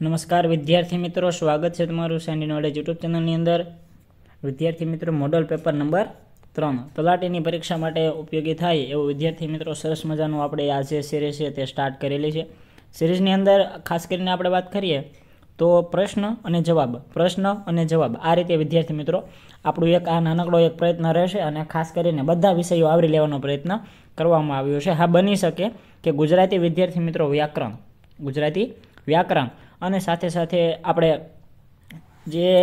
નમસ્કાર વિદ્યાર્થી મિત્રો સ્વાગત છે તમારું સેન્ડી નોલેજ યુટ્યુબ ચેનલની અંદર વિદ્યાર્થી મિત્રો મોડલ પેપર નંબર ત્રણ તલાટીની પરીક્ષા માટે ઉપયોગી થાય એવું વિદ્યાર્થી મિત્રો સરસ મજાનું આપણે આ જે સિરીઝ છે તે સ્ટાર્ટ કરેલી છે સિરીઝની અંદર ખાસ કરીને આપણે વાત કરીએ તો પ્રશ્ન અને જવાબ પ્રશ્ન અને જવાબ આ રીતે વિદ્યાર્થી મિત્રો આપણું એક આ નાનકડો એક પ્રયત્ન રહેશે અને ખાસ કરીને બધા વિષયો આવરી લેવાનો પ્રયત્ન કરવામાં આવ્યો છે હા બની શકે કે ગુજરાતી વિદ્યાર્થી મિત્રો વ્યાકરણ ગુજરાતી વ્યાકરણ અને સાથે સાથે આપણે જે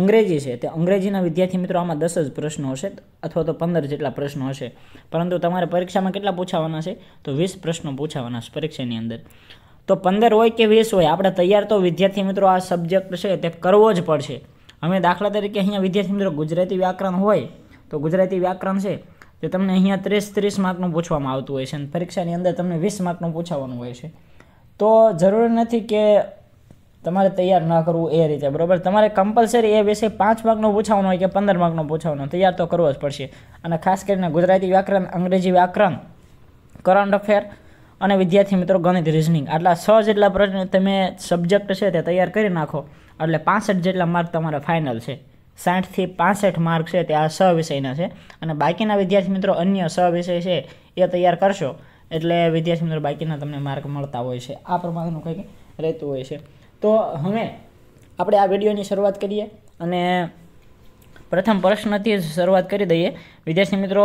અંગ્રેજી છે તે અંગ્રેજીના વિદ્યાર્થી મિત્રો આમાં દસ જ પ્રશ્નો હશે અથવા તો પંદર જેટલા પ્રશ્નો હશે પરંતુ તમારે પરીક્ષામાં કેટલા પૂછાવાના છે તો વીસ પ્રશ્નો પૂછાવાના છે પરીક્ષાની અંદર તો પંદર હોય કે વીસ હોય આપણે તૈયાર તો વિદ્યાર્થી મિત્રો આ સબ્જેક્ટ છે તે કરવો જ પડશે હવે દાખલા તરીકે અહીંયા વિદ્યાર્થી મિત્રો ગુજરાતી વ્યાકરણ હોય તો ગુજરાતી વ્યાકરણ છે તે તમને અહીંયા ત્રીસ ત્રીસ માર્કનું પૂછવામાં આવતું હોય છે અને પરીક્ષાની અંદર તમને વીસ માર્કનું પૂછાવાનું હોય છે તો જરૂરી નથી કે તમારે તૈયાર ન કરવું એ રીતે બરાબર તમારે કમ્પલસરી એ વિષય પાંચ માર્કનો પૂછવાનો હોય કે પંદર માર્કનો પૂછવાનો તૈયાર તો કરવો જ પડશે અને ખાસ કરીને ગુજરાતી વ્યાકરણ અંગ્રેજી વ્યાકરણ કરંટ અફેર અને વિદ્યાર્થી મિત્રો ગણિત રિઝનિંગ આટલા છ જેટલા પ્રશ્ન તમે સબ્જેક્ટ છે તે તૈયાર કરી નાખો એટલે પાસઠ જેટલા માર્ક તમારે ફાઇનલ છે સાઠથી પાસઠ માર્ક છે તે આ સ વિષયના છે અને બાકીના વિદ્યાર્થી મિત્રો અન્ય સ વિષય છે એ તૈયાર કરશો એટલે વિદ્યાર્થી મિત્રો બાકીના તમને માર્ક મળતા હોય છે આ પ્રમાણેનું કંઈક રહેતું હોય છે તો હવે આપણે આ વિડીયોની શરૂઆત કરીએ અને પ્રથમ પ્રશ્નથી શરૂઆત કરી દઈએ વિદ્યાર્થી મિત્રો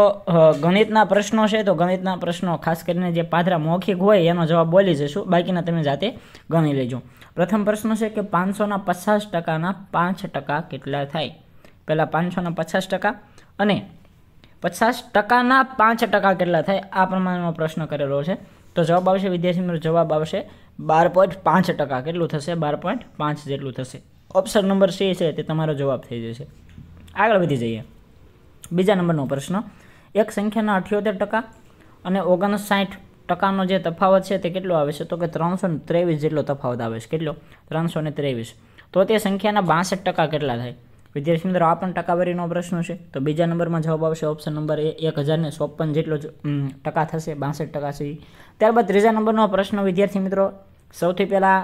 ગણિતના પ્રશ્નો છે તો ગણિતના પ્રશ્નો ખાસ કરીને જે પાદરા મૌખિક હોય એનો જવાબ બોલી જશું બાકીના તમે જાતે ગણી લેજો પ્રથમ પ્રશ્ન છે કે પાંચસોના પચાસ ટકાના પાંચ ટકા કેટલા થાય પહેલાં પાંચસોના પચાસ ટકા અને પચાસ ટકાના પાંચ ટકા કેટલા થાય આ પ્રમાણેનો પ્રશ્ન કરેલો છે તો જવાબ આવશે વિદ્યાર્થી મિત્રો જવાબ આવશે બાર પોઈન્ટ પાંચ ટકા કેટલું થશે બાર પોઈન્ટ પાંચ જેટલું થશે ઓપ્શન નંબર સી છે તે તમારો જવાબ થઈ જશે આગળ વધી જઈએ બીજા નંબરનો પ્રશ્ન એક સંખ્યાના અઠ્યોતેર ટકા અને ઓગણસાઠ ટકાનો જે તફાવત છે તે કેટલો આવે છે તો કે ત્રણસો ને ત્રેવીસ જેટલો તફાવત આવે છે કેટલો ત્રણસો ને ત્રેવીસ તો તે સંખ્યાના બાસઠ ટકા કેટલા થાય વિદ્યાર્થી મિત્રો આ પણ ટકાવારીનો પ્રશ્ન છે તો બીજા નંબરમાં જવાબ આવશે ઓપ્શન નંબર એ એક હજારને ચોપન જેટલો ટકા થશે બાસઠ ટકા છે ત્યારબાદ ત્રીજા નંબરનો પ્રશ્ન વિદ્યાર્થી મિત્રો સૌથી પહેલાં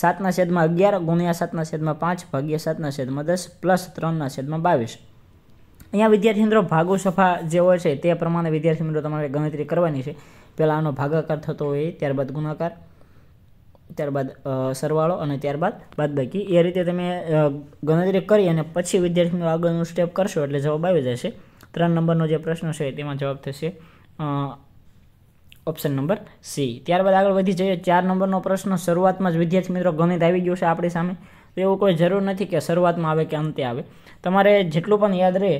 સાતના છેદમાં અગિયાર ગુણ્યા સાતના છેદમાં પાંચ ભાગ્યા સાતના છેદમાં દસ પ્લસ ત્રણના છેદમાં બાવીસ અહીંયા વિદ્યાર્થી મિત્રો ભાગો સભા જે હોય છે તે પ્રમાણે વિદ્યાર્થી મિત્રો તમારે ગણતરી કરવાની છે પહેલાં આનો ભાગાકાર થતો હોય ત્યારબાદ ગુણાકાર ત્યારબાદ સરવાળો અને ત્યારબાદ બાદબાકી એ રીતે તમે ગણતરી કરી અને પછી વિદ્યાર્થીનું આગળનું સ્ટેપ કરશો એટલે જવાબ આવી જશે ત્રણ નંબરનો જે પ્રશ્ન છે તેમાં જવાબ થશે ઓપ્શન નંબર સી ત્યારબાદ આગળ વધી જઈએ ચાર નંબરનો પ્રશ્ન શરૂઆતમાં જ વિદ્યાર્થી મિત્રો ગણિત આવી ગયું છે આપણી સામે તો એવું કોઈ જરૂર નથી કે શરૂઆતમાં આવે કે અંતે આવે તમારે જેટલું પણ યાદ રહે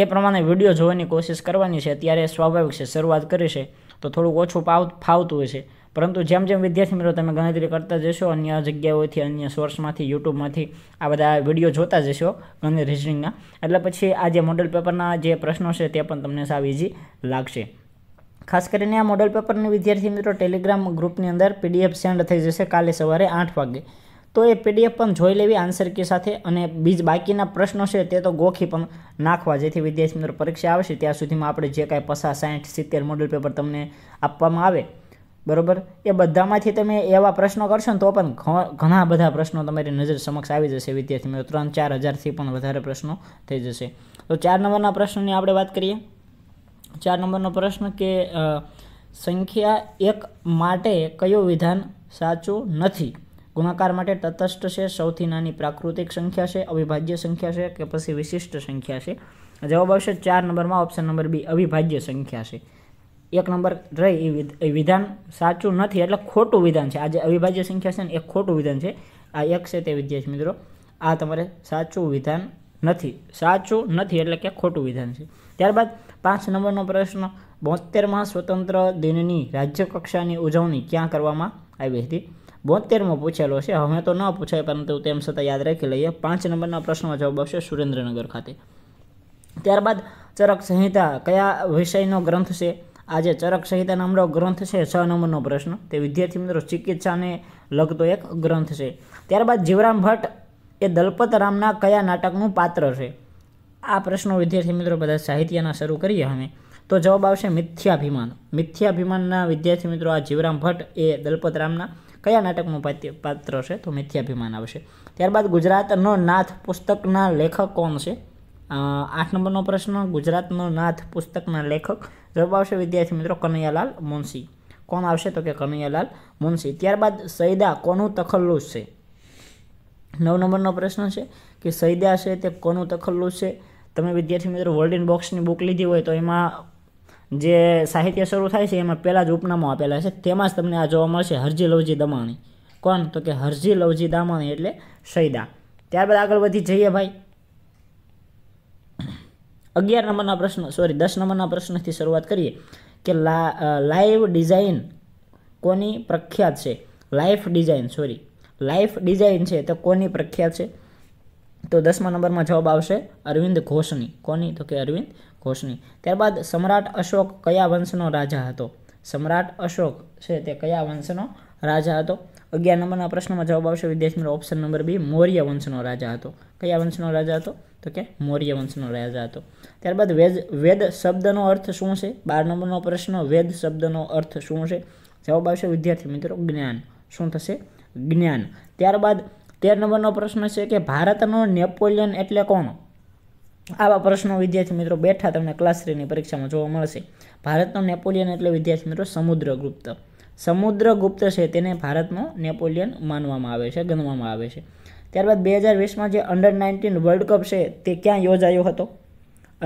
એ પ્રમાણે વિડીયો જોવાની કોશિશ કરવાની છે ત્યારે સ્વાભાવિક છે શરૂઆત કરી છે તો થોડુંક ઓછું ફાવતું હોય છે પરંતુ જેમ જેમ વિદ્યાર્થી મિત્રો તમે ગણતરી કરતા જશો અન્ય જગ્યાઓથી અન્ય સોર્સમાંથી યુટ્યુબમાંથી આ બધા વિડીયો જોતા જશો ગણિત રિઝનિંગના એટલે પછી આ જે મોડલ પેપરના જે પ્રશ્નો છે તે પણ તમને સાવ ઇઝી લાગશે ખાસ કરીને આ મોડલ પેપરનું વિદ્યાર્થી મિત્રો ટેલિગ્રામ ગ્રુપની અંદર પીડીએફ સેન્ડ થઈ જશે કાલે સવારે આઠ વાગે તો એ પીડીએફ પણ જોઈ લેવી આન્સર કી સાથે અને બીજ બાકીના પ્રશ્નો છે તે તો ગોખી પણ નાખવા જેથી વિદ્યાર્થી મિત્રો પરીક્ષા આવશે ત્યાં સુધીમાં આપણે જે કાંઈ પસાર સાઠ સિત્તેર મોડલ પેપર તમને આપવામાં આવે બરાબર એ બધામાંથી તમે એવા પ્રશ્નો કરશો ને તો પણ ઘણા બધા પ્રશ્નો તમારી નજર સમક્ષ આવી જશે વિદ્યાર્થી મિત્રો ત્રણ ચાર હજારથી પણ વધારે પ્રશ્નો થઈ જશે તો ચાર નંબરના પ્રશ્નની આપણે વાત કરીએ ચાર નંબરનો પ્રશ્ન કે સંખ્યા એક માટે કયું વિધાન સાચું નથી ગુણાકાર માટે તટસ્થ છે સૌથી નાની પ્રાકૃતિક સંખ્યા છે અવિભાજ્ય સંખ્યા છે કે પછી વિશિષ્ટ સંખ્યા છે જવાબ આવશે ચાર નંબરમાં ઓપ્શન નંબર બી અવિભાજ્ય સંખ્યા છે એક નંબર રહી એ વિધાન સાચું નથી એટલે ખોટું વિધાન છે આ જે અવિભાજ્ય સંખ્યા છે ને એ ખોટું વિધાન છે આ એક છે તે વિદ્યાર્થી મિત્રો આ તમારે સાચું વિધાન નથી સાચું નથી એટલે કે ખોટું વિધાન છે ત્યારબાદ પાંચ નંબરનો પ્રશ્ન બોતેરમાં સ્વતંત્ર દિનની રાજ્યકક્ષાની ઉજવણી ક્યાં કરવામાં આવી હતી બોતેરમો પૂછેલો છે હવે તો ન પૂછાય પરંતુ તેમ છતાં યાદ રાખી લઈએ પાંચ નંબરના પ્રશ્નનો જવાબ આવશે સુરેન્દ્રનગર ખાતે ત્યારબાદ ચરક સંહિતા કયા વિષયનો ગ્રંથ છે આ જે ચરક સંહિતાનો હમણાં ગ્રંથ છે છ નંબરનો પ્રશ્ન તે વિદ્યાર્થી મિત્રો ચિકિત્સાને લગતો એક ગ્રંથ છે ત્યારબાદ જીવરામ ભટ્ટ એ દલપત રામના કયા નાટકનું પાત્ર છે આ પ્રશ્નો વિદ્યાર્થી મિત્રો બધા સાહિત્યના શરૂ કરીએ અમે તો જવાબ આવશે મિથ્યાભિમાન મિથ્યાભિમાનના વિદ્યાર્થી મિત્રો આ જીવરામ ભટ્ટ એ દલપત રામના કયા નાટકનું પાત્ર છે તો મિથ્યાભિમાન આવશે ત્યારબાદ ગુજરાતનો નાથ પુસ્તકના લેખક કોણ છે આઠ નંબરનો પ્રશ્ન ગુજરાતનો નાથ પુસ્તકના લેખક જવાબ આવશે વિદ્યાર્થી મિત્રો કનૈયાલાલ મુનશી કોણ આવશે તો કે કનૈયાલાલ મુનશી ત્યારબાદ સૈદા કોનું તખલ્લુસ છે નવ નંબરનો પ્રશ્ન છે કે સૈદા છે તે કોનું તખલ્લુસ છે તમે વિદ્યાર્થી મિત્રો વર્લ્ડ ઇન બોક્સની બુક લીધી હોય તો એમાં જે સાહિત્ય શરૂ થાય છે એમાં પહેલાં જ ઉપનામો આપેલા છે તેમાં જ તમને આ જોવા મળશે હરજી લવજી દમાણી કોણ તો કે હરજી લવજી દામાણી એટલે સૈદા ત્યારબાદ આગળ વધી જઈએ ભાઈ અગિયાર નંબરના પ્રશ્ન સોરી દસ નંબરના પ્રશ્નથી શરૂઆત કરીએ કે લા લાઈવ ડિઝાઇન કોની પ્રખ્યાત છે life design sorry life design છે તો કોની પ્રખ્યાત છે તો દસમા નંબરમાં જવાબ આવશે અરવિંદ ઘોષની કોની તો કે અરવિંદ ઘોષની ત્યારબાદ સમ્રાટ અશોક કયા વંશનો રાજા હતો સમ્રાટ અશોક છે તે કયા વંશનો રાજા હતો અગિયાર નંબરના પ્રશ્નમાં જવાબ આવશે વિદ્યાર્થી મિત્રો ઓપ્શન નંબર બી મૌર્ય વંશનો રાજા હતો કયા વંશનો રાજા હતો તો કે મૌર્ય વંશનો રાજા હતો ત્યારબાદ વેદ વેદ શબ્દનો અર્થ શું છે બાર નંબરનો પ્રશ્ન વેદ શબ્દનો અર્થ શું છે જવાબ આવશે વિદ્યાર્થી મિત્રો જ્ઞાન શું થશે જ્ઞાન ત્યારબાદ તેર નંબરનો પ્રશ્ન છે કે ભારતનો નેપોલિયન એટલે કોણ આવા પ્રશ્નો વિદ્યાર્થી મિત્રો બેઠા તમને ક્લાસ થ્રીની પરીક્ષામાં જોવા મળશે ભારતનો નેપોલિયન એટલે વિદ્યાર્થી મિત્રો સમુદ્રગુપ્ત સમુદ્રગુપ્ત છે તેને ભારતનો નેપોલિયન માનવામાં આવે છે ગણવામાં આવે છે ત્યારબાદ બે હજાર વીસમાં જે અંડર નાઇન્ટીન વર્લ્ડ કપ છે તે ક્યાં યોજાયો હતો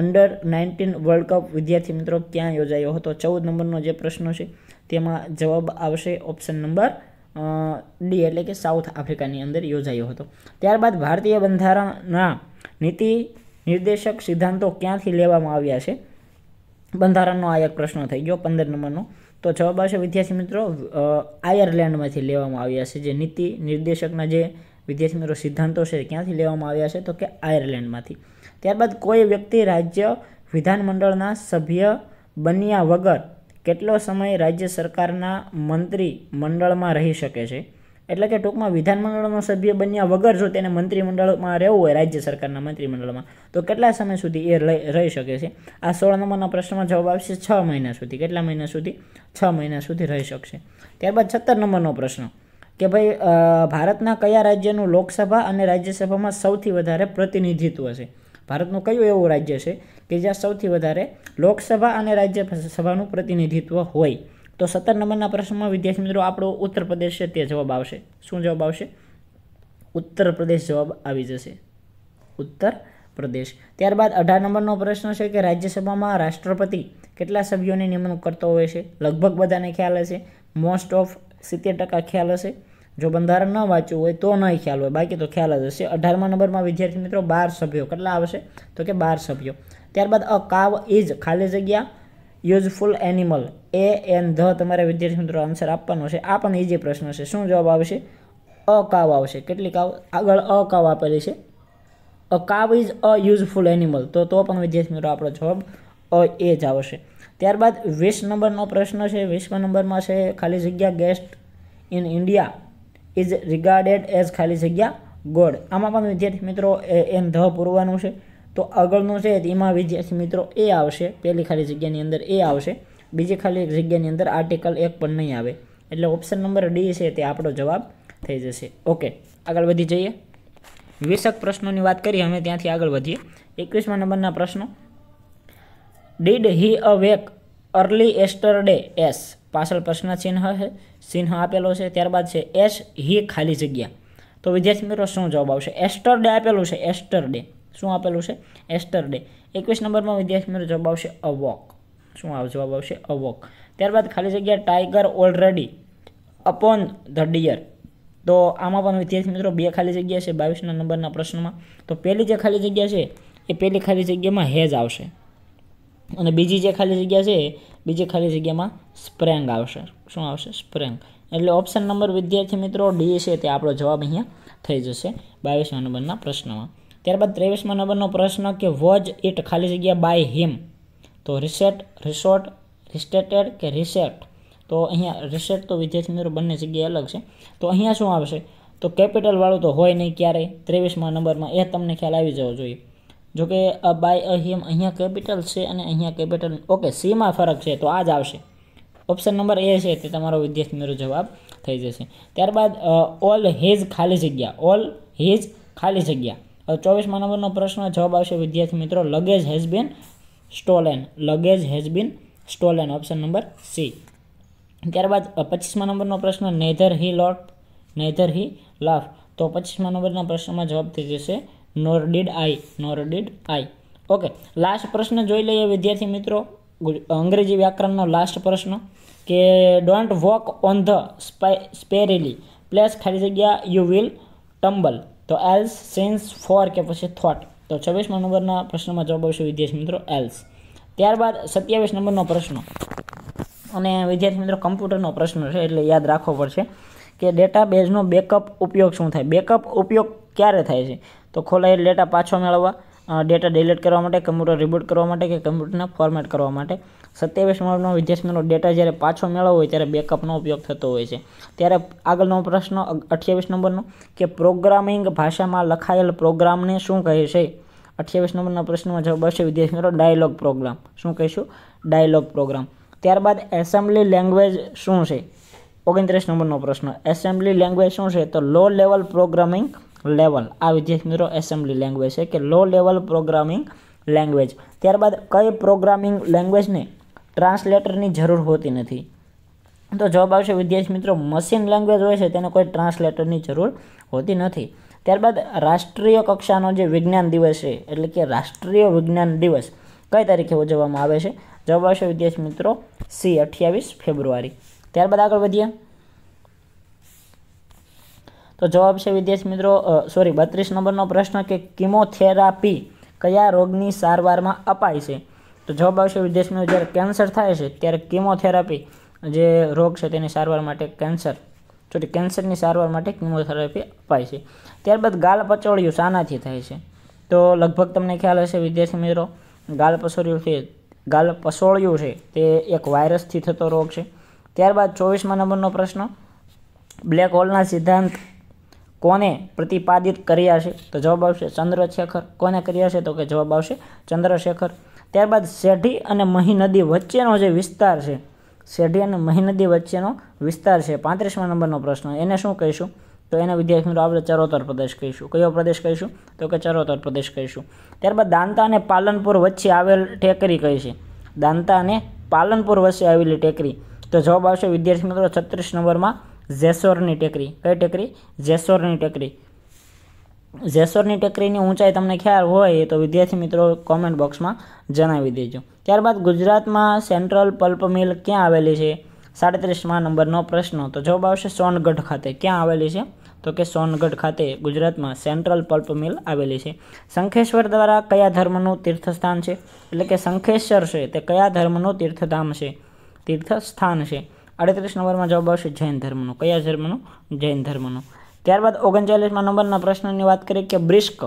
અંડર નાઇન્ટીન વર્લ્ડ કપ વિદ્યાર્થી મિત્રો ક્યાં યોજાયો હતો ચૌદ નંબરનો જે પ્રશ્ન છે તેમાં જવાબ આવશે ઓપ્શન નંબર ડી એટલે કે સાઉથ આફ્રિકાની અંદર યોજાયો હતો ત્યારબાદ ભારતીય બંધારણના નીતિ નિર્દેશક સિદ્ધાંતો ક્યાંથી લેવામાં આવ્યા છે બંધારણનો આ એક પ્રશ્ન થઈ ગયો પંદર નંબરનો તો જવાબ આવશે વિદ્યાર્થી મિત્રો આયર્લેન્ડમાંથી લેવામાં આવ્યા છે જે નીતિ નિર્દેશકના જે વિદ્યાર્થી મિત્રો સિદ્ધાંતો છે ક્યાંથી લેવામાં આવ્યા છે તો કે આયર્લેન્ડમાંથી ત્યારબાદ કોઈ વ્યક્તિ રાજ્ય વિધાનમંડળના સભ્ય બન્યા વગર કેટલો સમય રાજ્ય સરકારના મંત્રી મંડળમાં રહી શકે છે એટલે કે ટૂંકમાં વિધાનમંડળનો સભ્ય બન્યા વગર જો તેને મંત્રીમંડળમાં રહેવું હોય રાજ્ય સરકારના મંત્રીમંડળમાં તો કેટલા સમય સુધી એ રહી શકે છે આ સોળ નંબરના પ્રશ્નમાં જવાબ આવશે છ મહિના સુધી કેટલા મહિના સુધી છ મહિના સુધી રહી શકશે ત્યારબાદ સત્તર નંબરનો પ્રશ્ન કે ભાઈ ભારતના કયા રાજ્યનું લોકસભા અને રાજ્યસભામાં સૌથી વધારે પ્રતિનિધિત્વ છે ભારતનું કયું એવું રાજ્ય છે કે જ્યાં સૌથી વધારે લોકસભા અને રાજ્યસભાનું પ્રતિનિધિત્વ હોય તો સત્તર નંબરના પ્રશ્નમાં વિદ્યાર્થી મિત્રો આપણો ઉત્તર પ્રદેશ છે તે જવાબ આવશે શું જવાબ આવશે ઉત્તર પ્રદેશ જવાબ આવી જશે ઉત્તર પ્રદેશ ત્યારબાદ અઢાર નંબરનો પ્રશ્ન છે કે રાજ્યસભામાં રાષ્ટ્રપતિ કેટલા સભ્યોની નિમણૂક કરતો હોય છે લગભગ બધાને ખ્યાલ હશે મોસ્ટ ઓફ સિત્તેર ટકા ખ્યાલ હશે જો બંધારણ ન વાંચ્યું હોય તો નહીં ખ્યાલ હોય બાકી તો ખ્યાલ જ હશે અઢારમા નંબરમાં વિદ્યાર્થી મિત્રો બાર સભ્યો કેટલા આવશે તો કે બાર સભ્યો ત્યારબાદ અ કાવ ઇઝ ખાલી જગ્યા useful animal a an the તમારે વિદ્યાર્થી મિત્રો આન્સર આપવાનો છે આ પણ ઇઝી પ્રશ્ન છે શું જવાબ આવશે અ કાવ આવશે કેટલી કાવ આગળ અ કાવ આપેલી છે અ cow is a useful animal તો તો પણ વિદ્યાર્થી મિત્રો આપણો જવાબ અ એ જ આવશે ત્યારબાદ વીસ નંબરનો પ્રશ્ન છે વીસમા નંબરમાં છે ખાલી જગ્યા guest in India is regarded as ખાલી જગ્યા ગોડ આમાં પણ વિદ્યાર્થી મિત્રો એન ધ પૂરવાનું છે તો આગળનું છે એમાં વિદ્યાર્થી મિત્રો એ આવશે પહેલી ખાલી જગ્યાની અંદર એ આવશે બીજી ખાલી એક જગ્યાની અંદર આર્ટિકલ એક પણ નહીં આવે એટલે ઓપ્શન નંબર ડી છે તે આપણો જવાબ થઈ જશે ઓકે આગળ વધી જઈએ વીસક પ્રશ્નોની વાત કરીએ અમે ત્યાંથી આગળ વધીએ એકવીસમા નંબરના પ્રશ્નો did he awake early yesterday એસ પાછળ પ્રશ્ન ચિહ્ન છે ચિહ્ન આપેલો છે ત્યારબાદ છે એસ હી ખાલી જગ્યા તો વિદ્યાર્થી મિત્રો શું જવાબ આવશે એસ્ટરડે આપેલું છે એસ્ટરડે શું આપેલું છે એસ્ટરડે એકવીસ નંબરમાં વિદ્યાર્થી મિત્રો જવાબ આવશે અ વોક શું આવ જવાબ આવશે અવોક ત્યારબાદ ખાલી જગ્યા tiger already upon the deer તો આમાં પણ વિદ્યાર્થી મિત્રો બે ખાલી જગ્યા છે બાવીસના નંબરના પ્રશ્નમાં તો પહેલી જે ખાલી જગ્યા છે એ પહેલી ખાલી જગ્યામાં હેજ આવશે અને બીજી જે ખાલી જગ્યા છે બીજી ખાલી જગ્યામાં સ્પ્રેંગ આવશે શું આવશે સ્પ્રેંગ એટલે ઓપ્શન નંબર વિદ્યાર્થી મિત્રો ડી છે તે આપણો જવાબ અહીંયા થઈ જશે બાવીસમા નંબરના પ્રશ્નમાં ત્યારબાદ ત્રેવીસમા નંબરનો પ્રશ્ન કે વોજ ઇટ ખાલી જગ્યા બાય હિમ તો રિસેટ રિસોર્ટ રિસ્ટેટેડ કે રિસેટ તો અહીંયા રિસેટ તો વિદ્યાર્થી મિત્રો બંને જગ્યાએ અલગ છે તો અહીંયા શું આવશે તો કેપિટલવાળું તો હોય નહીં ક્યારેય ત્રેવીસમાં નંબરમાં એ તમને ખ્યાલ આવી જવો જોઈએ જો કે બાય અ હિમ અહીંયા કેપિટલ છે અને અહીંયા કેપિટલ ઓકે સીમાં ફરક છે તો આ જ આવશે ઓપ્શન નંબર એ છે તે તમારો વિદ્યાર્થી મિત્રો જવાબ થઈ જશે ત્યારબાદ ઓલ હિઝ ખાલી જગ્યા ઓલ હિઝ ખાલી જગ્યા ચોવીસમાં નંબરનો પ્રશ્ન જવાબ આવશે વિદ્યાર્થી મિત્રો luggage has been stolen luggage has been stolen option number C ત્યારબાદ પચીસમા નંબરનો પ્રશ્ન neither he lot neither he laugh તો પચીસમા નંબરના પ્રશ્નમાં જવાબ થઈ જશે nor did I nor did I okay last પ્રશ્ન જોઈ લઈએ વિદ્યાર્થી મિત્રો અંગ્રેજી વ્યાકરણનો લાસ્ટ પ્રશ્ન કે don't walk on the sparely place ખાલી જગ્યા યુ વિલ ટમ્બલ તો એલ્સ સિન્સ ફોર કે પછી થોટ તો છવ્વીસમા નંબરના પ્રશ્નમાં જવાબ આવશે વિદ્યાર્થી મિત્રો એલ્સ ત્યારબાદ સત્યાવીસ નંબરનો પ્રશ્ન અને વિદ્યાર્થી મિત્રો કમ્પ્યુટરનો પ્રશ્ન છે એટલે યાદ રાખવો પડશે કે ડેટાબેઝનો બેકઅપ ઉપયોગ શું થાય બેકઅપ ઉપયોગ ક્યારે થાય છે તો ખોલાયેલ ડેટા પાછો મેળવવા ડેટા ડિલીટ કરવા માટે કમ્પ્યુટર રિબૂટ કરવા માટે કે કમ્પ્યુટરને ફોર્મેટ કરવા માટે સત્યાવીસ માર્કનો વિદ્યાર્થીનો ડેટા જ્યારે પાછો મેળવવો હોય ત્યારે બેકઅપનો ઉપયોગ થતો હોય છે ત્યારે આગળનો પ્રશ્ન અઠ્યાવીસ નંબરનો કે પ્રોગ્રામિંગ ભાષામાં લખાયેલ પ્રોગ્રામને શું કહે છે અઠ્યાવીસ નંબરના પ્રશ્નમાં જવાબ આવશે વિદ્યાર્થી મિત્રો ડાયલોગ પ્રોગ્રામ શું કહીશું ડાયલોગ પ્રોગ્રામ ત્યારબાદ એસેમ્બલી લેંગ્વેજ શું છે ઓગણત્રીસ નંબરનો પ્રશ્ન એસેમ્બલી લેંગ્વેજ શું છે તો લો લેવલ પ્રોગ્રામિંગ લેવલ આ વિદ્યાર્થી મિત્રો એસેમ્બલી લેંગ્વેજ છે કે લો લેવલ પ્રોગ્રામિંગ લેંગ્વેજ ત્યારબાદ કઈ પ્રોગ્રામિંગ લેંગ્વેજને ટ્રાન્સલેટરની જરૂર હોતી નથી તો જવાબ આવશે વિદ્યાર્થી મિત્રો મશીન લેંગ્વેજ હોય છે તેને કોઈ ટ્રાન્સલેટરની જરૂર હોતી નથી ત્યારબાદ રાષ્ટ્રીય કક્ષાનો જે વિજ્ઞાન દિવસ છે એટલે કે રાષ્ટ્રીય વિજ્ઞાન દિવસ કઈ તારીખે ઉજવવામાં આવે છે જવાબ આવશે વિદ્યાર્થી મિત્રો સી અઠ્યાવીસ ફેબ્રુઆરી ત્યારબાદ આગળ વધીએ તો જવાબ છે વિદ્યાર્થી મિત્રો સોરી બત્રીસ નંબરનો પ્રશ્ન કે કિમોથેરાપી કયા રોગની સારવારમાં અપાય છે તો જવાબ આવશે વિદ્યાર્થી મિત્રો જ્યારે કેન્સર થાય છે ત્યારે કિમોથેરાપી જે રોગ છે તેની સારવાર માટે કેન્સર સોરી કેન્સરની સારવાર માટે કિમોથેરાપી અપાય છે ત્યારબાદ ગાલ પચોળિયું શાનાથી થાય છે તો લગભગ તમને ખ્યાલ હશે વિદ્યાર્થી મિત્રો ગાલ પસોળિયું છે ગાલ પસોળિયું છે તે એક વાયરસથી થતો રોગ છે ત્યારબાદ ચોવીસમા નંબરનો પ્રશ્ન બ્લેક હોલના સિદ્ધાંત કોને પ્રતિપાદિત કર્યા છે તો જવાબ આવશે ચંદ્રશેખર કોને કર્યા છે તો કે જવાબ આવશે ચંદ્રશેખર ત્યારબાદ શેઢી અને મહી નદી વચ્ચેનો જે વિસ્તાર છે શેઢી અને મહી નદી વચ્ચેનો વિસ્તાર છે પાંત્રીસમાં નંબરનો પ્રશ્ન એને શું કહીશું તો એના વિદ્યાર્થી મિત્રો આપણે ચરોતર પ્રદેશ કહીશું કયો પ્રદેશ કહીશું તો કે ચરોતર પ્રદેશ કહીશું ત્યારબાદ દાંતા અને પાલનપુર વચ્ચે આવેલ ટેકરી કઈ છે દાંતા અને પાલનપુર વચ્ચે આવેલી ટેકરી તો જવાબ આવશે વિદ્યાર્થી મિત્રો છત્રીસ નંબરમાં જેસોરની ટેકરી કઈ ટેકરી જેસોરની ટેકરી જેસોરની ટેકરીની ઊંચાઈ તમને ખ્યાલ હોય તો વિદ્યાર્થી મિત્રો કોમેન્ટ બોક્સમાં જણાવી દેજો ત્યારબાદ ગુજરાતમાં સેન્ટ્રલ પલ્પ મિલ ક્યાં આવેલી છે સાડત્રીસમાં નંબરનો પ્રશ્ન તો જવાબ આવશે સોનગઢ ખાતે ક્યાં આવેલી છે તો કે સોનગઢ ખાતે ગુજરાતમાં સેન્ટ્રલ પલ્પ મિલ આવેલી છે શંખેશ્વર દ્વારા કયા ધર્મનું તીર્થસ્થાન છે એટલે કે શંખેશ્વર છે તે કયા ધર્મનું તીર્થધામ છે તીર્થસ્થાન છે આડત્રીસ નંબરમાં જવાબ આવશે જૈન ધર્મનો કયા ધર્મનો જૈન ધર્મનો ત્યારબાદ ઓગણચાલીસમાં નંબરના પ્રશ્નની વાત કરીએ કે બ્રિસ્ક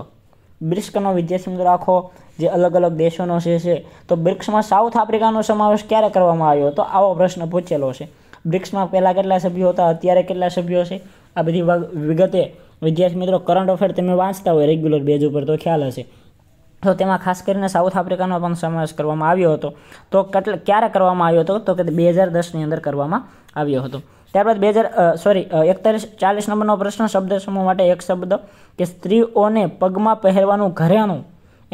બ્રિસ્કનો વિદ્યાર્થી મિત્રો આખો જે અલગ અલગ દેશોનો છે છે તો બ્રિક્સમાં સાઉથ આફ્રિકાનો સમાવેશ ક્યારે કરવામાં આવ્યો હતો આવો પ્રશ્ન પૂછેલો છે બ્રિક્સમાં પહેલાં કેટલા સભ્યો હતા અત્યારે કેટલા સભ્યો છે આ બધી વિગતે વિદ્યાર્થી મિત્રો કરંટ અફેર તમે વાંચતા હોય રેગ્યુલર બેજ ઉપર તો ખ્યાલ હશે તો તેમાં ખાસ કરીને સાઉથ આફ્રિકાનો પણ સમાવેશ કરવામાં આવ્યો હતો તો કેટલે ક્યારે કરવામાં આવ્યો હતો તો કે બે હજાર દસની અંદર કરવામાં આવ્યો હતો ત્યારબાદ બે હજાર સોરી એકતાલીસ ચાલીસ નંબરનો પ્રશ્ન શબ્દ સમૂહ માટે એક શબ્દ કે સ્ત્રીઓને પગમાં પહેરવાનું ઘરેણું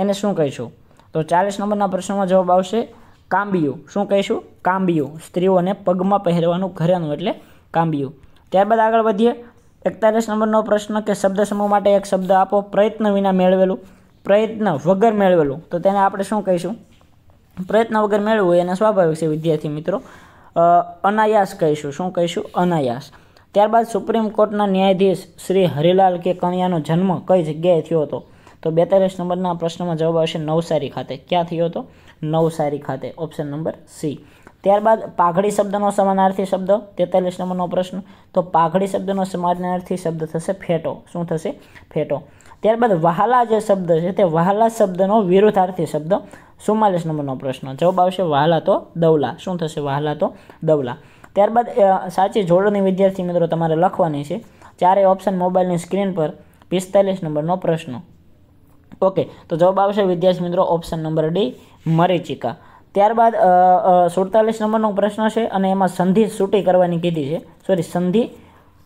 એને શું કહીશું તો ચાલીસ નંબરના પ્રશ્નમાં જવાબ આવશે કાંબિયું શું કહીશું કાંબિયું સ્ત્રીઓને પગમાં પહેરવાનું ઘરેણું એટલે કાંબિયું ત્યારબાદ આગળ વધીએ એકતાલીસ નંબરનો પ્રશ્ન કે શબ્દ સમૂહ માટે એક શબ્દ આપો પ્રયત્ન વિના મેળવેલું પ્રયત્ન વગર મેળવેલું તો તેને આપણે શું કહીશું પ્રયત્ન વગર મેળવવું એને સ્વાભાવિક છે વિદ્યાર્થી મિત્રો અનાયાસ કહીશું શું કહીશું અનાયાસ ત્યારબાદ સુપ્રીમ કોર્ટના ન્યાયાધીશ શ્રી હરિલાલ કે કણિયાનો જન્મ કઈ જગ્યાએ થયો હતો તો બેતાલીસ નંબરના પ્રશ્નમાં જવાબ આવશે નવસારી ખાતે ક્યાં થયો હતો નવસારી ખાતે ઓપ્શન નંબર સી ત્યારબાદ પાઘડી શબ્દનો સમાનાર્થી શબ્દ તેતાલીસ નંબરનો પ્રશ્ન તો પાઘડી શબ્દનો સમાનાર્થી શબ્દ થશે ફેટો શું થશે ફેટો ત્યારબાદ વહાલા જે શબ્દ છે તે વહાલા શબ્દનો વિરુદ્ધાર્થી શબ્દ ચુમ્માલીસ નંબરનો પ્રશ્ન જવાબ આવશે વહાલા તો દવલા શું થશે વહાલા તો દવલા ત્યારબાદ સાચી જોડણી વિદ્યાર્થી મિત્રો તમારે લખવાની છે ચારે ઓપ્શન મોબાઈલની સ્ક્રીન પર પિસ્તાલીસ નંબરનો પ્રશ્ન ઓકે તો જવાબ આવશે વિદ્યાર્થી મિત્રો ઓપ્શન નંબર ડી મરીચિકા ત્યારબાદ સુડતાલીસ નંબરનો પ્રશ્ન છે અને એમાં સંધિ સૂટી કરવાની કીધી છે સોરી સંધિ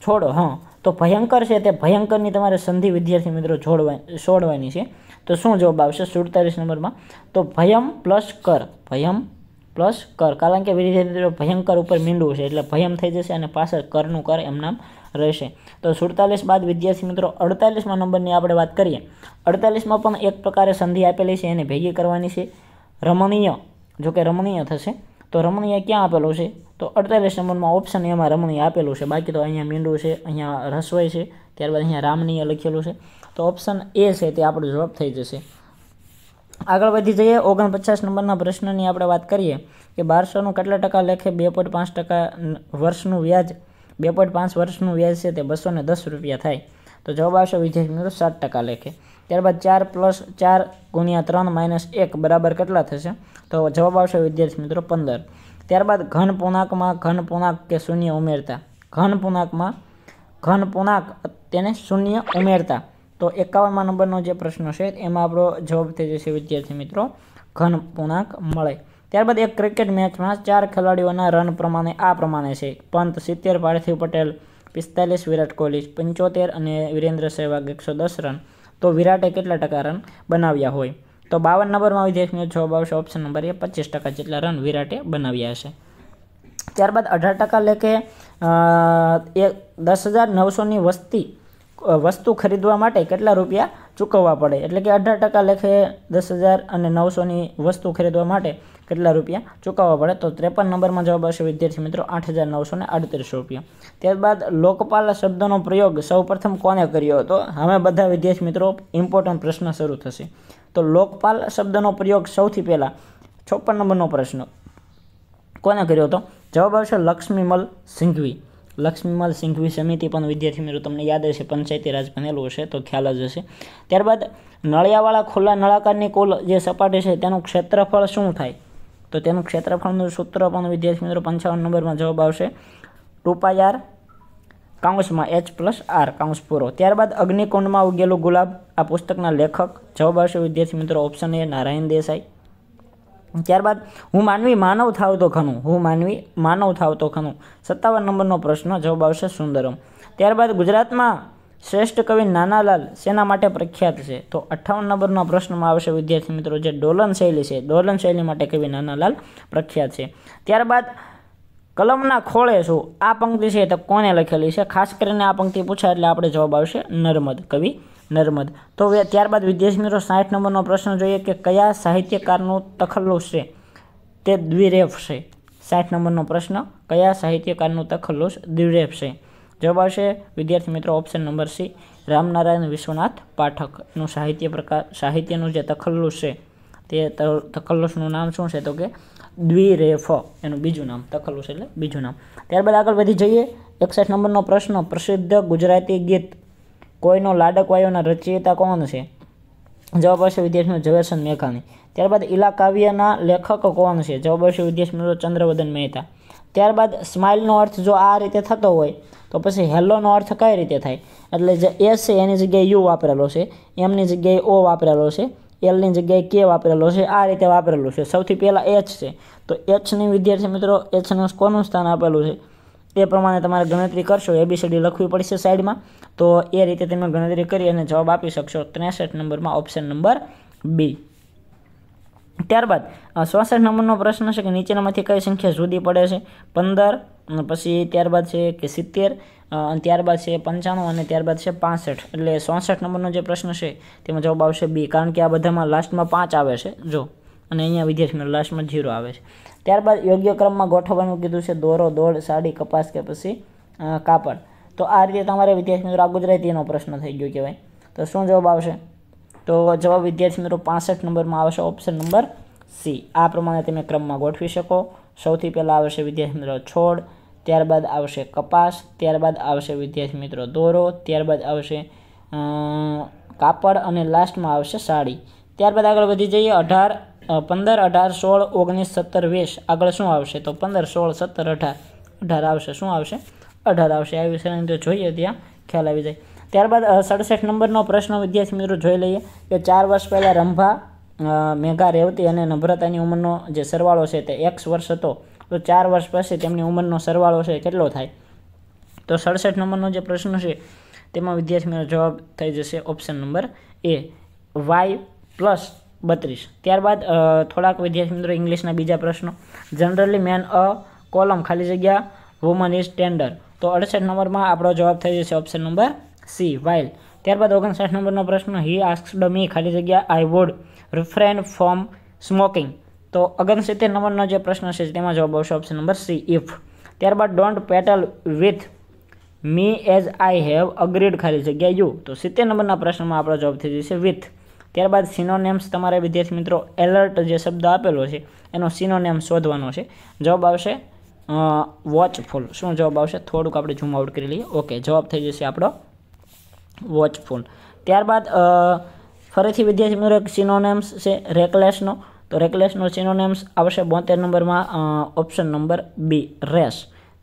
છોડો હા તો ભયંકર છે તે ભયંકરની તમારે સંધિ વિદ્યાર્થી મિત્રો જોડવા છોડવાની છે તો શું જવાબ આવશે સુડતાલીસ નંબરમાં તો ભયમ પ્લસ કર ભયમ પ્લસ કર કારણ કે વિદ્યાર્થી મિત્રો ભયંકર ઉપર મીંડવું છે એટલે ભયમ થઈ જશે અને પાછળ કરનું કર એમ નામ રહેશે તો સુડતાલીસ બાદ વિદ્યાર્થી મિત્રો અડતાલીસમાં નંબરની આપણે વાત કરીએ અડતાલીસમાં પણ એક પ્રકારે સંધિ આપેલી છે એને ભેગી કરવાની છે રમણીય જો કે રમણીય થશે તો રમણીએ ક્યાં આપેલું છે તો અડતાલીસ નંબરમાં ઓપ્શન એમાં રમણીએ આપેલું છે બાકી તો અહીંયા મીંડું છે અહીંયા રસવાઈ છે ત્યારબાદ અહીંયા રામનીય લખેલું છે તો ઓપ્શન એ છે તે આપણો જવાબ થઈ જશે આગળ વધી જઈએ ઓગણપચાસ નંબરના પ્રશ્નની આપણે વાત કરીએ કે બારસોનું કેટલા ટકા લેખે બે પોઈન્ટ પાંચ ટકા વર્ષનું વ્યાજ બે પોઈન્ટ પાંચ વર્ષનું વ્યાજ છે તે બસો દસ રૂપિયા થાય તો જવાબ આવશે વિજય મિત્રો સાત ટકા લેખે ત્યારબાદ ચાર પ્લસ ચાર ગુણ્યા ત્રણ માઇનસ એક બરાબર કેટલા થશે તો જવાબ આવશે વિદ્યાર્થી મિત્રો પંદર ત્યારબાદ ઘન પૂર્ણાંકમાં ઘન પૂર્ણાંક કે શૂન્ય ઉમેરતા ઘન પૂર્ણાંકમાં ઘન પૂર્ણાંક તેને શૂન્ય ઉમેરતા તો એકાવનમાં નંબરનો જે પ્રશ્ન છે એમાં આપણો જવાબ થઈ જશે વિદ્યાર્થી મિત્રો ઘન પૂર્ણાંક મળે ત્યારબાદ એક ક્રિકેટ મેચમાં ચાર ખેલાડીઓના રન પ્રમાણે આ પ્રમાણે છે પંત સિત્તેર પાર્થિવ પટેલ પિસ્તાલીસ વિરાટ કોહલી પંચોતેર અને વિરેન્દ્ર સહેવાગ એકસો દસ રન તો વિરાટે કેટલા ટકા રન બનાવ્યા હોય તો બાવન નંબરમાં વિદેશનો જવાબ આવશે ઓપ્શન નંબર એ પચીસ ટકા જેટલા રન વિરાટે બનાવ્યા હશે ત્યારબાદ અઢાર ટકા લેખે એ દસ હજાર નવસોની વસ્તી વસ્તુ ખરીદવા માટે કેટલા રૂપિયા ચૂકવવા પડે એટલે કે અઢાર ટકા લેખે દસ હજાર અને નવસોની વસ્તુ ખરીદવા માટે કેટલા રૂપિયા ચૂકવવા પડે તો ત્રેપન નંબરમાં જવાબ આવશે વિદ્યાર્થી મિત્રો આઠ હજાર નવસો ને આડત્રીસ રૂપિયા ત્યારબાદ લોકપાલ શબ્દનો પ્રયોગ સૌપ્રથમ કોને કર્યો હતો હવે બધા વિદ્યાર્થી મિત્રો ઇમ્પોર્ટન્ટ પ્રશ્ન શરૂ થશે તો લોકપાલ શબ્દનો પ્રયોગ સૌથી પહેલાં છપ્પન નંબરનો પ્રશ્ન કોને કર્યો હતો જવાબ આવશે લક્ષ્મીમલ સિંઘવી લક્ષ્મીમલ સિંઘવી સમિતિ પણ વિદ્યાર્થી મિત્રો તમને યાદ હશે પંચાયતી રાજ બનેલું હશે તો ખ્યાલ જ હશે ત્યારબાદ નળિયાવાળા ખુલ્લા નળાકારની કુલ જે સપાટી છે તેનું ક્ષેત્રફળ શું થાય તો તેનું ક્ષેત્રફળનું સૂત્ર પણ વિદ્યાર્થી મિત્રો પંચાવન નંબરમાં જવાબ આવશે ટુ આર કાઉન્સમાં એચ પ્લસ આર કાઉન્સ પૂરો ત્યારબાદ અગ્નિકુંડમાં ઉગેલું ગુલાબ આ પુસ્તકના લેખક જવાબ આવશે વિદ્યાર્થી મિત્રો ઓપ્શન એ નારાયણ દેસાઈ ત્યારબાદ હું માનવી માનવ થાવ તો ખનું હું માનવી માનવ થાવ તો ખનું સત્તાવન નંબરનો પ્રશ્ન જવાબ આવશે સુંદરમ ત્યારબાદ ગુજરાતમાં શ્રેષ્ઠ કવિ નાનાલાલ શેના માટે પ્રખ્યાત છે તો અઠ્ઠાવન નંબરના પ્રશ્નમાં આવશે વિદ્યાર્થી મિત્રો જે ડોલન શૈલી છે ડોલન શૈલી માટે કવિ નાનાલાલ પ્રખ્યાત છે ત્યારબાદ કલમના ખોળે શું આ પંક્તિ છે તો કોને લખેલી છે ખાસ કરીને આ પંક્તિ પૂછાય એટલે આપણે જવાબ આવશે નર્મદ કવિ નર્મદ તો ત્યારબાદ વિદ્યાર્થી મિત્રો સાઠ નંબરનો પ્રશ્ન જોઈએ કે કયા સાહિત્યકારનું તખલ્લું છે તે દ્વિરેફ છે સાઠ નંબરનો પ્રશ્ન કયા સાહિત્યકારનું તખલ્લુસ દ્વિરેફ છે જવાબ આવશે વિદ્યાર્થી મિત્રો option number C Ramnarayan Vishwanath પાઠકનું સાહિત્ય પ્રકાર સાહિત્યનું જે તખલ્લુસ છે તે તખલ્લુસનું નામ શું છે તો કે દ્વિરેફ એનું બીજું નામ તખલ્લુસ એટલે બીજું નામ ત્યારબાદ આગળ વધી જઈએ એકસઠ નંબરનો પ્રશ્ન પ્રસિદ્ધ ગુજરાતી ગીત કોઈનો લાડકવાયોના રચયિતા કોણ છે જવાબ આવશે વિદ્યાર્થી ઝવેરચંદ મેઘાણી ત્યારબાદ ઇલા કાવ્યના લેખક કોણ છે જવાબ આવશે વિદ્યાર્થી મિત્રો ચંદ્રવદન મહેતા ત્યારબાદ સ્માઇલનો અર્થ જો આ રીતે થતો હોય તો પછી હેલોનો અર્થ કઈ રીતે થાય એટલે જે એસ છે એની જગ્યાએ યુ વાપરેલો છે એમની જગ્યાએ ઓ વાપરેલો છે એલની જગ્યાએ કે વાપરેલો છે આ રીતે વાપરેલું છે સૌથી પહેલાં એચ છે તો એચની વિદ્યાર્થી મિત્રો એચનું કોનું સ્થાન આપેલું છે એ પ્રમાણે તમારે ગણતરી કરશો એબીસીડી લખવી પડશે સાઈડમાં તો એ રીતે તમે ગણતરી કરી અને જવાબ આપી શકશો ત્રેસઠ નંબરમાં ઓપ્શન નંબર બી ત્યારબાદ ચોસઠ નંબરનો પ્રશ્ન છે કે નીચેનામાંથી કઈ સંખ્યા જુદી પડે છે પંદર પછી ત્યારબાદ છે કે સિત્તેર ત્યારબાદ છે પંચાણું અને ત્યારબાદ છે પાસઠ એટલે ચોસઠ નંબરનો જે પ્રશ્ન છે તેમાં જવાબ આવશે બી કારણ કે આ બધામાં લાસ્ટમાં પાંચ આવે છે જો અને અહીંયા વિદ્યાર્થીનો લાસ્ટમાં જીરો આવે છે ત્યારબાદ યોગ્ય ક્રમમાં ગોઠવવાનું કીધું છે દોરો દોડ સાડી કપાસ કે પછી કાપડ તો આ રીતે તમારે વિદ્યાર્થી મિત્રો આ ગુજરાતીનો પ્રશ્ન થઈ ગયો કહેવાય તો શું જવાબ આવશે તો જવાબ વિદ્યાર્થી મિત્રો પાસઠ નંબરમાં આવશે ઓપ્શન નંબર સી આ પ્રમાણે તમે ક્રમમાં ગોઠવી શકો સૌથી પહેલાં આવશે વિદ્યાર્થી મિત્રો છોડ ત્યારબાદ આવશે કપાસ ત્યારબાદ આવશે વિદ્યાર્થી મિત્રો દોરો ત્યારબાદ આવશે કાપડ અને લાસ્ટમાં આવશે સાડી ત્યારબાદ આગળ વધી જઈએ અઢાર પંદર અઢાર સોળ ઓગણીસ સત્તર વીસ આગળ શું આવશે તો પંદર સોળ સત્તર અઢાર અઢાર આવશે શું આવશે અઢાર આવશે આ વિષયની જો જોઈએ ત્યાં ખ્યાલ આવી જાય ત્યારબાદ સડસઠ નંબરનો પ્રશ્ન વિદ્યાર્થી મિત્રો જોઈ લઈએ કે ચાર વર્ષ પહેલાં રંભા મેઘા રેવતી અને નભ્રતાની ઉંમરનો જે સરવાળો છે તે એક્સ વર્ષ હતો તો ચાર વર્ષ પછી તેમની ઉંમરનો સરવાળો છે કેટલો થાય તો સડસઠ નંબરનો જે પ્રશ્ન છે તેમાં વિદ્યાર્થીનો જવાબ થઈ જશે option number A Y plus બત્રીસ ત્યારબાદ થોડાક વિદ્યાર્થી મિત્રો ઇંગ્લિશના બીજા પ્રશ્નો જનરલી મેન અ કોલમ ખાલી જગ્યા વુમન ઇઝ ટેન્ડર તો અડસઠ નંબરમાં આપણો જવાબ થઈ જશે ઓપ્શન નંબર સી વાઇલ ત્યારબાદ ઓગણસાઠ નંબરનો પ્રશ્ન હી આસ્ક્ડ મી ખાલી જગ્યા I would refrain from smoking તો ઓગણસિત્તેર નંબરનો જે પ્રશ્ન છે તેમાં જવાબ આવશે ઓપ્શન નંબર સી ઇફ ત્યારબાદ ડોન્ટ પેટલ with me as I have agreed ખાલી જગ્યા યુ તો સિત્તેર નંબરના પ્રશ્નમાં આપણો જવાબ થઈ જશે વિથ ત્યારબાદ સિનોનેમ્સ તમારે વિદ્યાર્થી મિત્રો એલર્ટ જે શબ્દ આપેલો છે એનો સિનોનેમ શોધવાનો છે જવાબ આવશે વોચફુલ શું જવાબ આવશે થોડુંક આપણે ઝૂમ આઉટ કરી લઈએ ઓકે જવાબ થઈ જશે આપણો વોચફુલ ત્યારબાદ ફરીથી વિદ્યાર્થી મિત્રો એક સિનોનેમ્સ છે રેકલેસનો તો રેકલેસનો સિનોનેમ્સ આવશે બોતેર નંબરમાં ઓપ્શન નંબર બી રેસ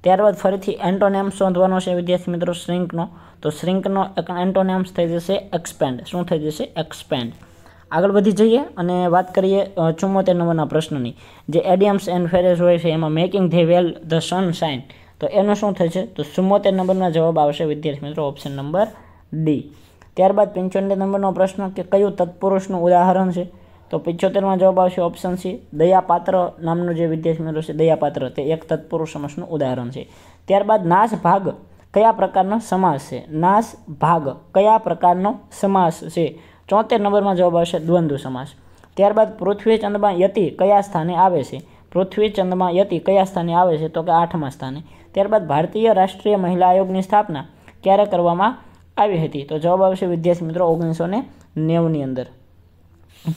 ત્યારબાદ ફરીથી એન્ટોનેમ શોધવાનો છે વિદ્યાર્થી મિત્રો શ્રિંકનો તો શ્રિંકનો એન્ટોનેમ્સ થઈ જશે એક્સપેન્ડ શું થઈ જશે એક્સપેન્ડ આગળ વધી જઈએ અને વાત કરીએ ચુમ્મોતેર નંબરના પ્રશ્નની જે એડિયમ્સ એન્ડ ફેરેઝ હોય છે એમાં making the well the sun sign તો એનો શું થશે તો ચુમ્મોતેર નંબરના જવાબ આવશે વિદ્યાર્થી મિત્રો ઓપ્શન નંબર ડી ત્યારબાદ પંચોતેર નંબરનો પ્રશ્ન કે કયું તત્પુરુષનું ઉદાહરણ છે તો પિચોતેરમાં જવાબ આવશે ઓપ્શન સી દયાપાત્ર નામનો જે વિદ્યાર્થી મિત્રો છે દયાપાત્ર તે એક તત્પુરુષ સમાસનું ઉદાહરણ છે ત્યારબાદ નાશ ભાગ કયા પ્રકારનો સમાસ છે નાશ ભાગ કયા પ્રકારનો સમાસ છે ચોતેર નંબરમાં જવાબ આવશે દ્વંદ્વ સમાસ ત્યારબાદ પૃથ્વી ચંદ્રમાં યતિ કયા સ્થાને આવે છે પૃથ્વી ચંદ્રમાં યતિ કયા સ્થાને આવે છે તો કે આઠમા સ્થાને ત્યારબાદ ભારતીય રાષ્ટ્રીય મહિલા આયોગની સ્થાપના ક્યારે કરવામાં આવી હતી તો જવાબ આવશે વિદ્યાર્થી મિત્રો ઓગણીસો ને નેવુંની અંદર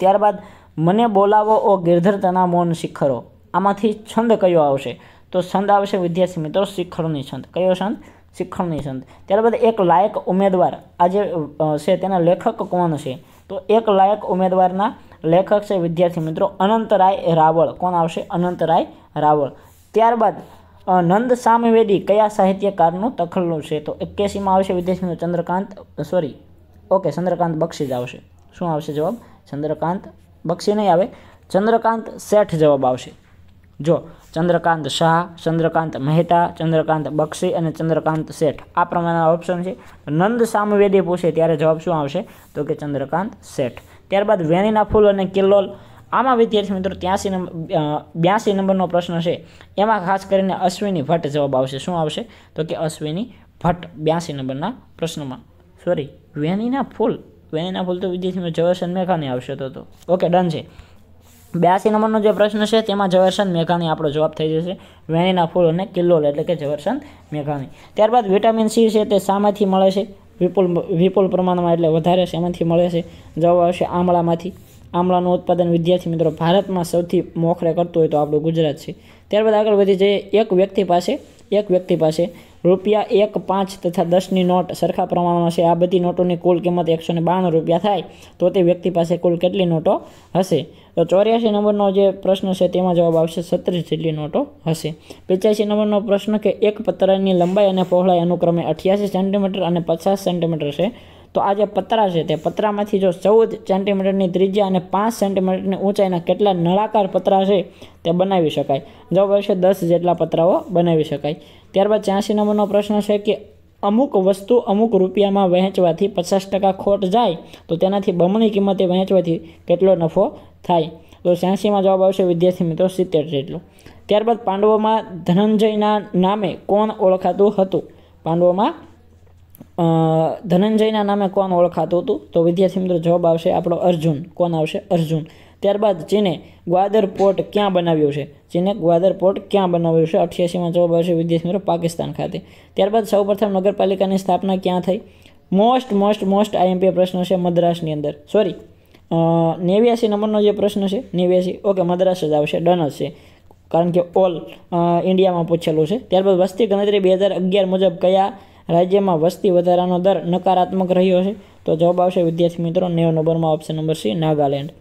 ત્યારબાદ મને બોલાવો ઓ ગિરધર તના મૌન શિખરો આમાંથી છંદ કયો આવશે તો છંદ આવશે વિદ્યાર્થી મિત્રો શિખરની છંદ કયો છંદ શિખરની છંદ ત્યારબાદ એક લાયક ઉમેદવાર આજે છે તેના લેખક કોણ છે તો એક લાયક ઉમેદવારના લેખક છે વિદ્યાર્થી મિત્રો અનંતરાય રાવળ કોણ આવશે અનંતરાય રાવળ ત્યારબાદ નંદ સામવેદી કયા સાહિત્યકારનું તખલ્લું છે તો એક્યાસીમાં આવશે વિદ્યાર્થી મિત્રો ચંદ્રકાંત સોરી ઓકે ચંદ્રકાંત બક્ષી જ આવશે શું આવશે જવાબ ચંદ્રકાંત બક્ષી નહીં આવે ચંદ્રકાંત શેઠ જવાબ આવશે જો ચંદ્રકાંત શાહ ચંદ્રકાંત મહેતા ચંદ્રકાંત બક્ષી અને ચંદ્રકાંત શેઠ આ પ્રમાણેના ઓપ્શન છે નંદ સામવેદી પૂછે ત્યારે જવાબ શું આવશે તો કે ચંદ્રકાંત શેઠ ત્યારબાદ વેનીના ફૂલ અને કિલ્લોલ આમાં વિદ્યાર્થી મિત્રો ત્યાંસી નંબર બ્યાસી નંબરનો પ્રશ્ન છે એમાં ખાસ કરીને અશ્વિની ભટ્ટ જવાબ આવશે શું આવશે તો કે અશ્વિની ભટ્ટ બ્યાસી નંબરના પ્રશ્નમાં સોરી વેનીના ફૂલ તો એના ભૂલ તો વિદ્યાર્થીમાં ઝવેરચંદ મેઘાણી આવશે તો ઓકે ડન છે બ્યાસી નંબરનો જે પ્રશ્ન છે તેમાં ઝવેરચંદ મેઘાણી આપણો જવાબ થઈ જશે વેણીના ફૂલ અને કિલ્લોલ એટલે કે ઝવેરચંદ મેઘાણી ત્યારબાદ વિટામિન સી છે તે શામાંથી મળે છે વિપુલ વિપુલ પ્રમાણમાં એટલે વધારે શેમાંથી મળે છે જવાબ આવશે આમળામાંથી આમળાનું ઉત્પાદન વિદ્યાર્થી મિત્રો ભારતમાં સૌથી મોખરે કરતું હોય તો આપણું ગુજરાત છે ત્યારબાદ આગળ વધી જઈએ એક વ્યક્તિ પાસે એક વ્યક્તિ પાસે રૂપિયા એક પાંચ તથા દસની નોટ સરખા પ્રમાણમાં છે આ બધી નોટોની કુલ કિંમત એકસો ને બાણું રૂપિયા થાય તો તે વ્યક્તિ પાસે કુલ કેટલી નોટો હશે તો ચોર્યાસી નંબરનો જે પ્રશ્ન છે તેમાં જવાબ આવશે સત્રીસ જેટલી નોટો હશે પંચ્યાસી નંબરનો પ્રશ્ન કે એક પતરાની લંબાઈ અને પહોળાઈ અનુક્રમે અઠ્યાસી સેન્ટીમીટર અને પચાસ સેન્ટીમીટર છે તો આ જે પતરા છે તે પતરામાંથી જો ચૌદ સેન્ટીમીટરની ત્રિજ્યા અને પાંચ સેન્ટીમીટરની ઊંચાઈના કેટલા નળાકાર પતરા છે તે બનાવી શકાય જવાબ આવશે દસ જેટલા પતરાઓ બનાવી શકાય ત્યારબાદ ચ્યાસી નંબરનો પ્રશ્ન છે કે અમુક વસ્તુ અમુક રૂપિયામાં વહેંચવાથી પચાસ ટકા ખોટ જાય તો તેનાથી બમણી કિંમતે વહેંચવાથી કેટલો નફો થાય તો છ્યાસીમાં જવાબ આવશે વિદ્યાર્થી મિત્રો સિત્તેર જેટલો ત્યારબાદ પાંડવોમાં ધનંજયના નામે કોણ ઓળખાતું હતું પાંડવોમાં ધનંજયના નામે કોણ ઓળખાતું હતું તો વિદ્યાર્થી મિત્રો જવાબ આવશે આપણો અર્જુન કોણ આવશે અર્જુન ત્યારબાદ ચીને ગ્વાદર પોર્ટ ક્યાં બનાવ્યો છે ચીને ગ્વાદર પોર્ટ ક્યાં બનાવ્યું છે અઠ્યાસીમાં જવાબ આવશે વિદ્યાર્થી મિત્રો પાકિસ્તાન ખાતે ત્યારબાદ સૌપ્રથમ નગરપાલિકાની સ્થાપના ક્યાં થઈ મોસ્ટ મોસ્ટ મોસ્ટ આઈએમપી પ્રશ્ન છે મદ્રાસની અંદર સોરી નેવ્યાસી નંબરનો જે પ્રશ્ન છે નેવ્યાસી ઓકે મદ્રાસ જ આવશે ડન જ છે કારણ કે ઓલ ઇન્ડિયામાં પૂછેલું છે ત્યારબાદ વસ્તી ગણતરી બે હજાર અગિયાર મુજબ કયા રાજ્યમાં વસ્તી વધારાનો દર નકારાત્મક રહ્યો છે તો જવાબ આવશે વિદ્યાર્થી મિત્રો નેવ નંબરમાં ઓપ્શન નંબર સી નાગાલેન્ડ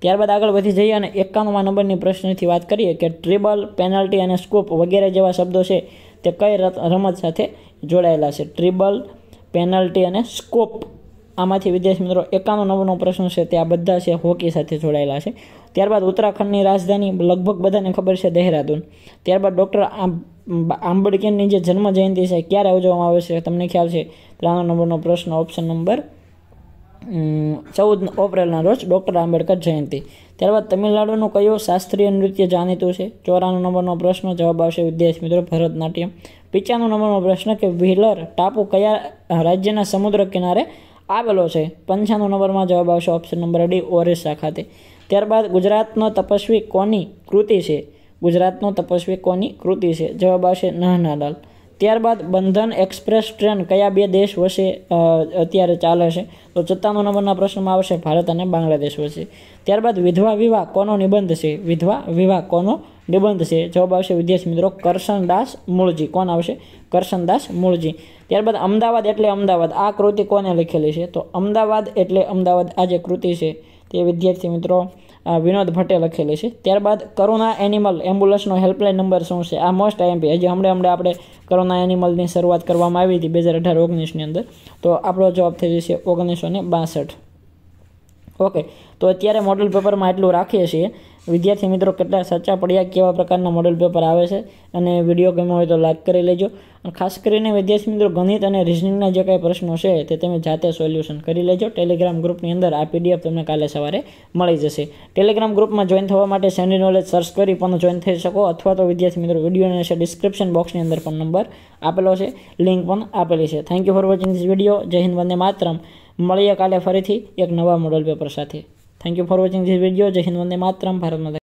ત્યારબાદ આગળ વધી જઈએ અને એકાણુંમાં નંબરની પ્રશ્નથી વાત કરીએ કે ટ્રિબલ પેનલ્ટી અને સ્કોપ વગેરે જેવા શબ્દો છે તે કઈ રમત સાથે જોડાયેલા છે ટ્રિબલ પેનલ્ટી અને સ્કોપ આમાંથી વિદ્યાર્થી મિત્રો એકાણું નવનો પ્રશ્ન છે તે આ બધા છે હોકી સાથે જોડાયેલા છે ત્યારબાદ ઉત્તરાખંડની રાજધાની લગભગ બધાને ખબર છે દહેરાદૂન ત્યારબાદ ડૉક્ટર આંબેડકરની જે જન્મ જયંતિ છે ક્યારે ઉજવવામાં આવે છે તમને ખ્યાલ છે ત્રણ નંબરનો પ્રશ્ન ઓપ્શન નંબર ચૌદ એપ્રિલના રોજ ડૉક્ટર આંબેડકર જયંતિ ત્યારબાદ તમિલનાડુનું કયું શાસ્ત્રીય નૃત્ય જાણીતું છે ચોરાણું નંબરનો પ્રશ્ન જવાબ આવશે વિદ્યાર્થી મિત્રો ભરતનાટ્યમ પિચાણું નંબરનો પ્રશ્ન કે વ્હીલર ટાપુ કયા રાજ્યના સમુદ્ર કિનારે આવેલો છે પંચાણું નંબરમાં જવાબ આવશે ઓપ્શન નંબર ડી ઓરિસ્સા ખાતે ત્યારબાદ ગુજરાતનો તપસ્વી કોની કૃતિ છે ગુજરાતનો તપસ્વી કોની કૃતિ છે જવાબ આવશે નાહનાલાલ ત્યારબાદ બંધન એક્સપ્રેસ ટ્રેન કયા બે દેશ વચ્ચે અત્યારે ચાલે છે તો સત્તાણું નંબરના પ્રશ્નમાં આવશે ભારત અને બાંગ્લાદેશ વચ્ચે ત્યારબાદ વિધવા વિવાહ કોનો નિબંધ છે વિધવા વિવાહ કોનો નિબંધ છે જવાબ આવશે વિદ્યાર્થી મિત્રો કરશનદાસ મૂળજી કોણ આવશે કરશનદાસ મૂળજી ત્યારબાદ અમદાવાદ એટલે અમદાવાદ આ કૃતિ કોને લખેલી છે તો અમદાવાદ એટલે અમદાવાદ આ જે કૃતિ છે તે વિદ્યાર્થી મિત્રો વિનોદ ભટ્ટે લખેલી છે ત્યારબાદ કરુણા એનિમલ એમ્બ્યુલન્સનો હેલ્પલાઇન નંબર શું છે આ મોસ્ટ આઈએમપી હજી હમણાં હમણાં આપણે કરુણા એનિમલની શરૂઆત કરવામાં આવી હતી બે હજાર અઢાર ઓગણીસની અંદર તો આપણો જવાબ થઈ જશે ઓગણીસો ને બાસઠ ઓકે તો અત્યારે મોડલ પેપરમાં એટલું રાખીએ છીએ વિદ્યાર્થી મિત્રો કેટલા સાચા પડ્યા કેવા પ્રકારના મોડલ પેપર આવે છે અને વિડીયો ગમ્યો હોય તો લાઇક કરી લેજો અને ખાસ કરીને વિદ્યાર્થી મિત્રો ગણિત અને રિઝનિંગના જે કાંઈ પ્રશ્નો છે તે તમે જાતે સોલ્યુશન કરી લેજો ટેલિગ્રામ ગ્રુપની અંદર આ પીડીએફ તમને કાલે સવારે મળી જશે ટેલિગ્રામ ગ્રુપમાં જોઈન થવા માટે સેન્ડી નોલેજ સર્ચ કરી પણ જોઈન થઈ શકો અથવા તો વિદ્યાર્થી મિત્રો વિડીયોને છે ડિસ્ક્રિપ્શન બોક્સની અંદર પણ નંબર આપેલો છે લિંક પણ આપેલી છે thank you for watching this video જય હિન્દ વંદે માતરમ મળીએ કાલે ફરીથી એક નવા મોડલ પેપર સાથે Thank you for watching this video. Jai Hind Vande Matram Bharat Mata